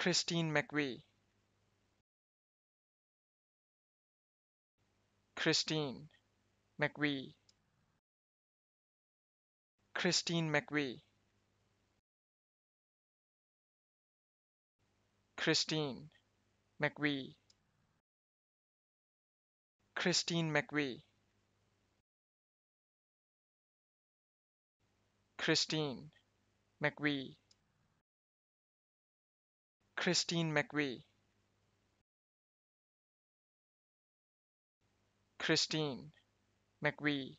Christine McVie. Christine McVie. Christine McVie. Christine McVie. Christine McVie. Christine McVie. Christine McVie. Christine McVie.